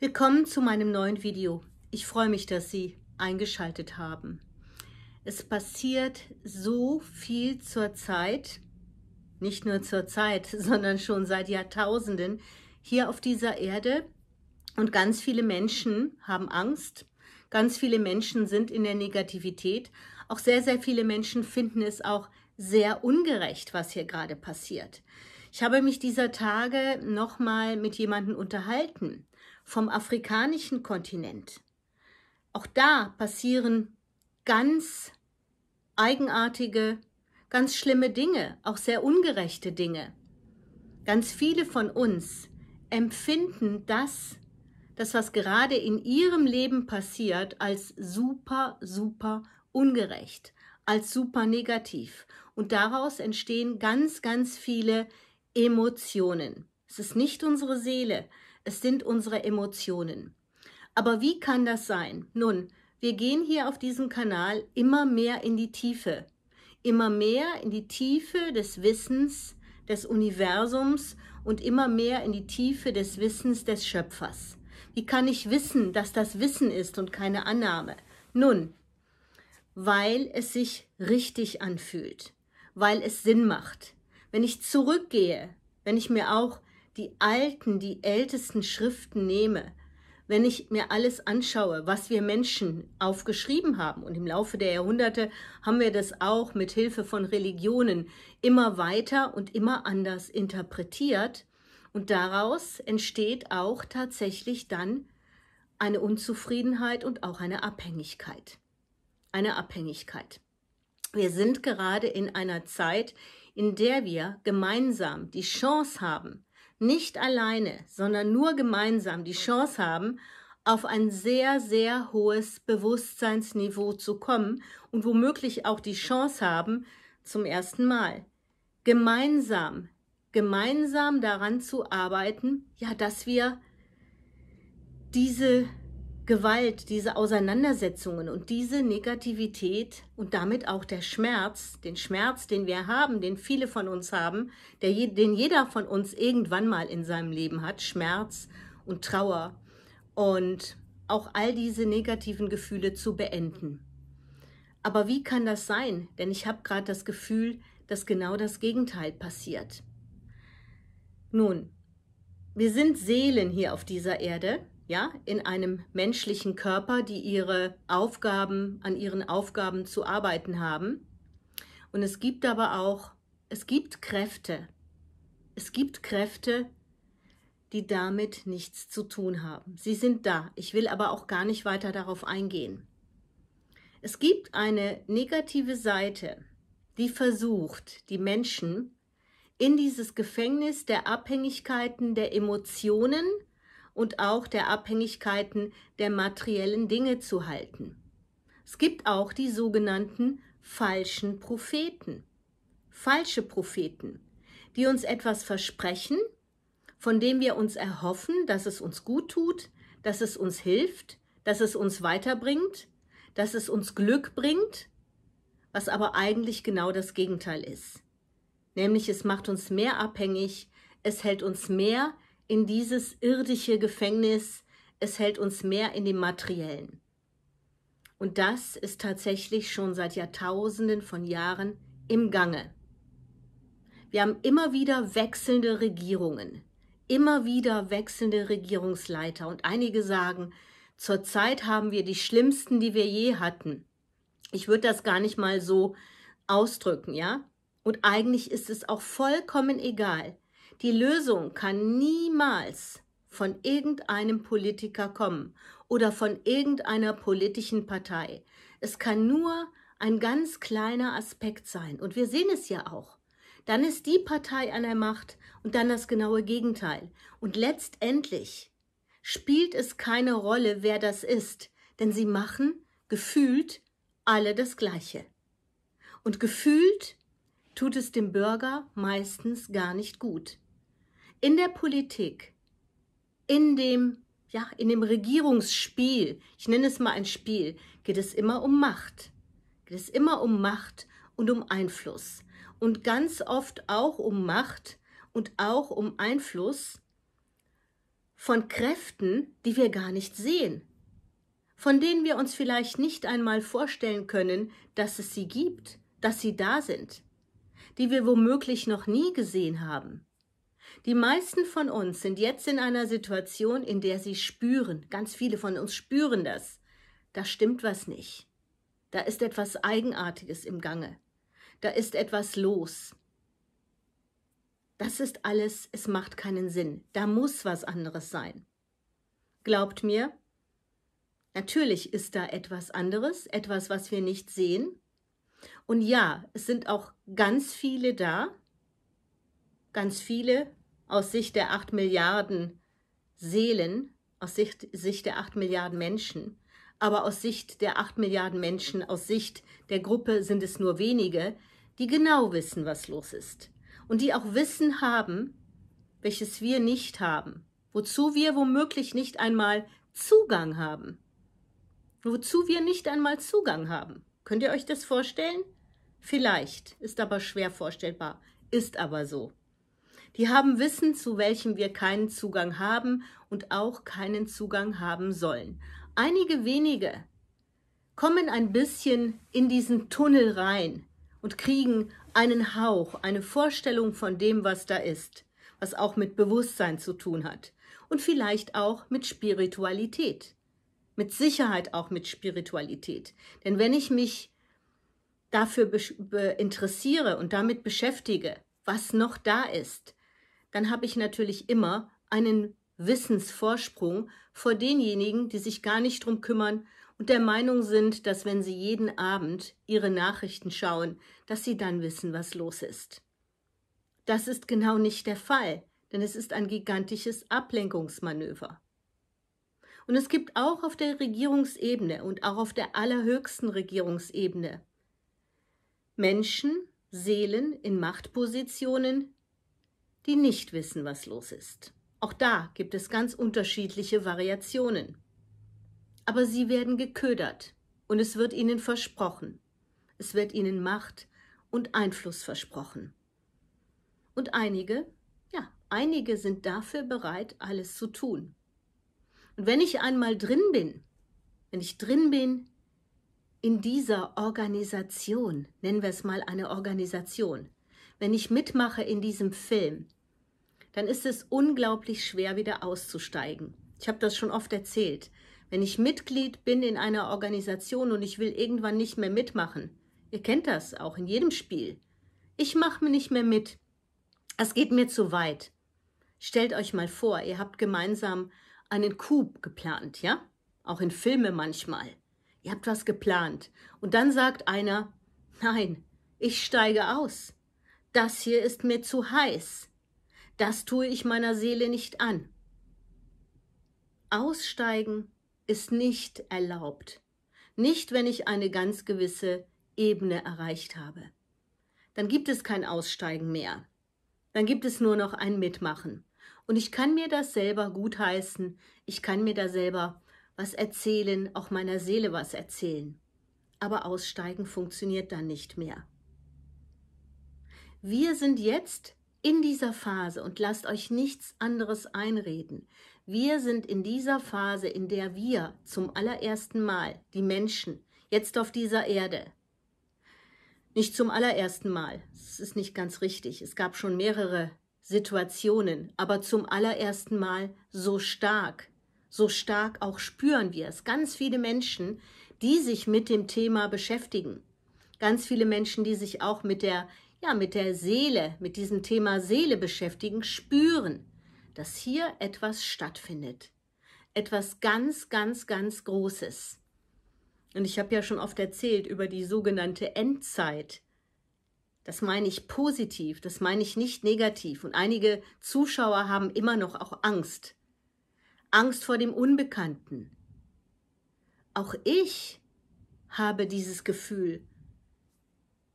Willkommen zu meinem neuen Video. Ich freue mich, dass Sie eingeschaltet haben. Es passiert so viel zur Zeit, nicht nur zur Zeit, sondern schon seit Jahrtausenden hier auf dieser Erde. Und ganz viele Menschen haben Angst. Ganz viele Menschen sind in der Negativität. Auch sehr, sehr viele Menschen finden es auch sehr ungerecht, was hier gerade passiert. Ich habe mich dieser Tage nochmal mit jemandem unterhalten vom afrikanischen Kontinent. Auch da passieren ganz eigenartige, ganz schlimme Dinge, auch sehr ungerechte Dinge. Ganz viele von uns empfinden das, das, was gerade in ihrem Leben passiert, als super, super ungerecht, als super negativ. Und daraus entstehen ganz, ganz viele Emotionen. Es ist nicht unsere Seele, es sind unsere Emotionen. Aber wie kann das sein? Nun, wir gehen hier auf diesem Kanal immer mehr in die Tiefe. Immer mehr in die Tiefe des Wissens, des Universums und immer mehr in die Tiefe des Wissens des Schöpfers. Wie kann ich wissen, dass das Wissen ist und keine Annahme? Nun, weil es sich richtig anfühlt, weil es Sinn macht. Wenn ich zurückgehe, wenn ich mir auch die alten, die ältesten Schriften nehme, wenn ich mir alles anschaue, was wir Menschen aufgeschrieben haben, und im Laufe der Jahrhunderte haben wir das auch mit Hilfe von Religionen immer weiter und immer anders interpretiert, und daraus entsteht auch tatsächlich dann eine Unzufriedenheit und auch eine Abhängigkeit. Eine Abhängigkeit. Wir sind gerade in einer Zeit, in der wir gemeinsam die Chance haben, nicht alleine, sondern nur gemeinsam die Chance haben, auf ein sehr, sehr hohes Bewusstseinsniveau zu kommen und womöglich auch die Chance haben, zum ersten Mal gemeinsam, gemeinsam daran zu arbeiten, ja, dass wir diese Gewalt, diese Auseinandersetzungen und diese Negativität und damit auch der Schmerz, den Schmerz, den wir haben, den viele von uns haben, der, den jeder von uns irgendwann mal in seinem Leben hat, Schmerz und Trauer und auch all diese negativen Gefühle zu beenden. Aber wie kann das sein? Denn ich habe gerade das Gefühl, dass genau das Gegenteil passiert. Nun, wir sind Seelen hier auf dieser Erde ja, in einem menschlichen Körper, die ihre Aufgaben, an ihren Aufgaben zu arbeiten haben. Und es gibt aber auch, es gibt Kräfte. Es gibt Kräfte, die damit nichts zu tun haben. Sie sind da. Ich will aber auch gar nicht weiter darauf eingehen. Es gibt eine negative Seite, die versucht, die Menschen in dieses Gefängnis der Abhängigkeiten, der Emotionen, und auch der Abhängigkeiten der materiellen Dinge zu halten. Es gibt auch die sogenannten falschen Propheten. Falsche Propheten, die uns etwas versprechen, von dem wir uns erhoffen, dass es uns gut tut, dass es uns hilft, dass es uns weiterbringt, dass es uns Glück bringt, was aber eigentlich genau das Gegenteil ist. Nämlich es macht uns mehr abhängig, es hält uns mehr in dieses irdische Gefängnis, es hält uns mehr in dem materiellen. Und das ist tatsächlich schon seit Jahrtausenden von Jahren im Gange. Wir haben immer wieder wechselnde Regierungen, immer wieder wechselnde Regierungsleiter und einige sagen, zurzeit haben wir die schlimmsten, die wir je hatten. Ich würde das gar nicht mal so ausdrücken, ja? Und eigentlich ist es auch vollkommen egal, die Lösung kann niemals von irgendeinem Politiker kommen oder von irgendeiner politischen Partei. Es kann nur ein ganz kleiner Aspekt sein. Und wir sehen es ja auch. Dann ist die Partei an der Macht und dann das genaue Gegenteil. Und letztendlich spielt es keine Rolle, wer das ist, denn sie machen gefühlt alle das Gleiche. Und gefühlt tut es dem Bürger meistens gar nicht gut in der Politik, in dem, ja, in dem Regierungsspiel, ich nenne es mal ein Spiel, geht es immer um Macht. Geht es immer um Macht und um Einfluss. Und ganz oft auch um Macht und auch um Einfluss von Kräften, die wir gar nicht sehen, von denen wir uns vielleicht nicht einmal vorstellen können, dass es sie gibt, dass sie da sind, die wir womöglich noch nie gesehen haben. Die meisten von uns sind jetzt in einer Situation, in der sie spüren, ganz viele von uns spüren das, da stimmt was nicht. Da ist etwas Eigenartiges im Gange. Da ist etwas los. Das ist alles, es macht keinen Sinn. Da muss was anderes sein. Glaubt mir, natürlich ist da etwas anderes, etwas, was wir nicht sehen. Und ja, es sind auch ganz viele da, ganz viele, aus Sicht der 8 Milliarden Seelen, aus Sicht, Sicht der 8 Milliarden Menschen, aber aus Sicht der 8 Milliarden Menschen, aus Sicht der Gruppe sind es nur wenige, die genau wissen, was los ist. Und die auch Wissen haben, welches wir nicht haben, wozu wir womöglich nicht einmal Zugang haben. Wozu wir nicht einmal Zugang haben. Könnt ihr euch das vorstellen? Vielleicht, ist aber schwer vorstellbar, ist aber so. Die haben Wissen, zu welchem wir keinen Zugang haben und auch keinen Zugang haben sollen. Einige wenige kommen ein bisschen in diesen Tunnel rein und kriegen einen Hauch, eine Vorstellung von dem, was da ist, was auch mit Bewusstsein zu tun hat und vielleicht auch mit Spiritualität. Mit Sicherheit auch mit Spiritualität. Denn wenn ich mich dafür interessiere und damit beschäftige, was noch da ist, dann habe ich natürlich immer einen Wissensvorsprung vor denjenigen, die sich gar nicht drum kümmern und der Meinung sind, dass wenn sie jeden Abend ihre Nachrichten schauen, dass sie dann wissen, was los ist. Das ist genau nicht der Fall, denn es ist ein gigantisches Ablenkungsmanöver. Und es gibt auch auf der Regierungsebene und auch auf der allerhöchsten Regierungsebene Menschen, Seelen in Machtpositionen, die nicht wissen, was los ist. Auch da gibt es ganz unterschiedliche Variationen. Aber sie werden geködert und es wird ihnen versprochen. Es wird ihnen Macht und Einfluss versprochen. Und einige, ja, einige sind dafür bereit, alles zu tun. Und wenn ich einmal drin bin, wenn ich drin bin in dieser Organisation, nennen wir es mal eine Organisation, wenn ich mitmache in diesem Film, dann ist es unglaublich schwer, wieder auszusteigen. Ich habe das schon oft erzählt. Wenn ich Mitglied bin in einer Organisation und ich will irgendwann nicht mehr mitmachen, ihr kennt das auch in jedem Spiel, ich mache mir nicht mehr mit. Es geht mir zu weit. Stellt euch mal vor, ihr habt gemeinsam einen Coup geplant, ja? Auch in Filme manchmal. Ihr habt was geplant. Und dann sagt einer, nein, ich steige aus. Das hier ist mir zu heiß. Das tue ich meiner Seele nicht an. Aussteigen ist nicht erlaubt. Nicht, wenn ich eine ganz gewisse Ebene erreicht habe. Dann gibt es kein Aussteigen mehr. Dann gibt es nur noch ein Mitmachen. Und ich kann mir das selber gutheißen. Ich kann mir da selber was erzählen, auch meiner Seele was erzählen. Aber Aussteigen funktioniert dann nicht mehr. Wir sind jetzt in dieser Phase und lasst euch nichts anderes einreden. Wir sind in dieser Phase, in der wir zum allerersten Mal, die Menschen, jetzt auf dieser Erde, nicht zum allerersten Mal, es ist nicht ganz richtig, es gab schon mehrere Situationen, aber zum allerersten Mal so stark, so stark auch spüren wir es. Ganz viele Menschen, die sich mit dem Thema beschäftigen, ganz viele Menschen, die sich auch mit der ja, mit der Seele, mit diesem Thema Seele beschäftigen, spüren, dass hier etwas stattfindet. Etwas ganz, ganz, ganz Großes. Und ich habe ja schon oft erzählt über die sogenannte Endzeit. Das meine ich positiv, das meine ich nicht negativ. Und einige Zuschauer haben immer noch auch Angst. Angst vor dem Unbekannten. Auch ich habe dieses Gefühl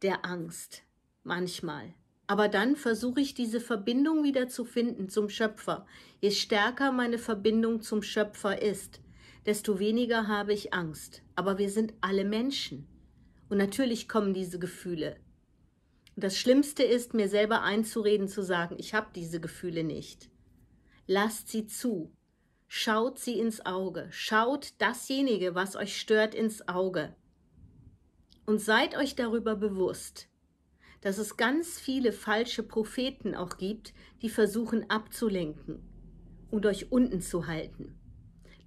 der Angst manchmal. Aber dann versuche ich diese Verbindung wieder zu finden zum Schöpfer. Je stärker meine Verbindung zum Schöpfer ist, desto weniger habe ich Angst. Aber wir sind alle Menschen. Und natürlich kommen diese Gefühle. Und das Schlimmste ist, mir selber einzureden, zu sagen, ich habe diese Gefühle nicht. Lasst sie zu. Schaut sie ins Auge. Schaut dasjenige, was euch stört, ins Auge. Und seid euch darüber bewusst, dass es ganz viele falsche Propheten auch gibt, die versuchen abzulenken und euch unten zu halten.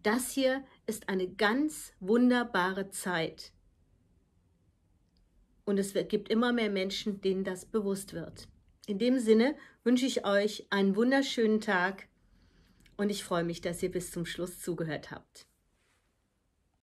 Das hier ist eine ganz wunderbare Zeit. Und es gibt immer mehr Menschen, denen das bewusst wird. In dem Sinne wünsche ich euch einen wunderschönen Tag und ich freue mich, dass ihr bis zum Schluss zugehört habt.